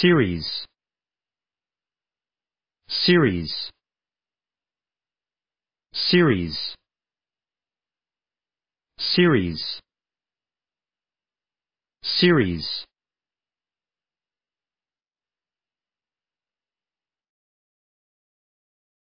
series series series series series